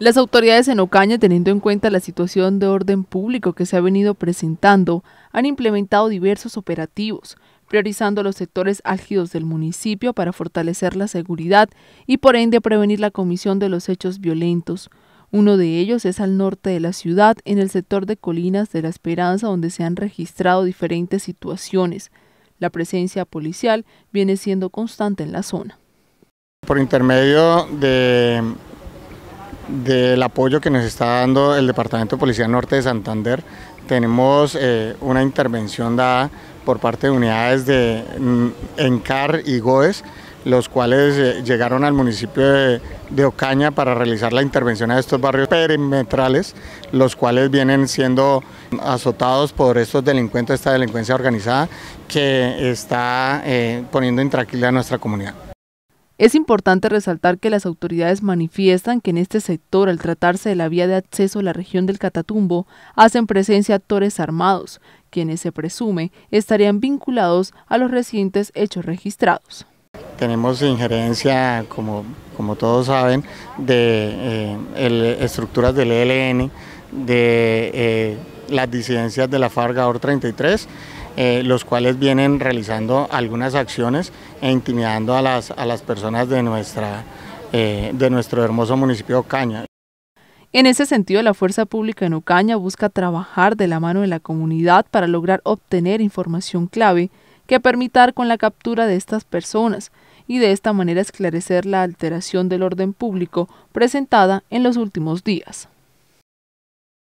Las autoridades en Ocaña, teniendo en cuenta la situación de orden público que se ha venido presentando, han implementado diversos operativos, priorizando los sectores álgidos del municipio para fortalecer la seguridad y por ende prevenir la comisión de los hechos violentos. Uno de ellos es al norte de la ciudad, en el sector de Colinas de la Esperanza, donde se han registrado diferentes situaciones. La presencia policial viene siendo constante en la zona. Por intermedio de del apoyo que nos está dando el Departamento de Policía Norte de Santander. Tenemos eh, una intervención dada por parte de unidades de mm, ENCAR y GOES, los cuales eh, llegaron al municipio de, Ocaña para realizar la intervención a estos barrios perimetrales, los cuales vienen siendo azotados por estos delincuentes, esta delincuencia organizada que está eh, poniendo intranquila a nuestra comunidad. Es importante resaltar que las autoridades manifiestan que en este sector, al tratarse de la vía de acceso a la región del Catatumbo, hacen presencia actores armados, quienes se presume estarían vinculados a los recientes hechos registrados. Tenemos injerencia, como, como todos saben, de eh, estructuras del ELN, de eh, las disidencias de la Farga OR 33, eh, los cuales vienen realizando algunas acciones e intimidando a las, personas eh, de, nuestro hermoso municipio de Ocaña. En ese sentido, la Fuerza Pública en Ocaña busca trabajar de la mano de la comunidad para lograr obtener información clave que permita con la captura de estas personas y de esta manera esclarecer la alteración del orden público presentada en los últimos días.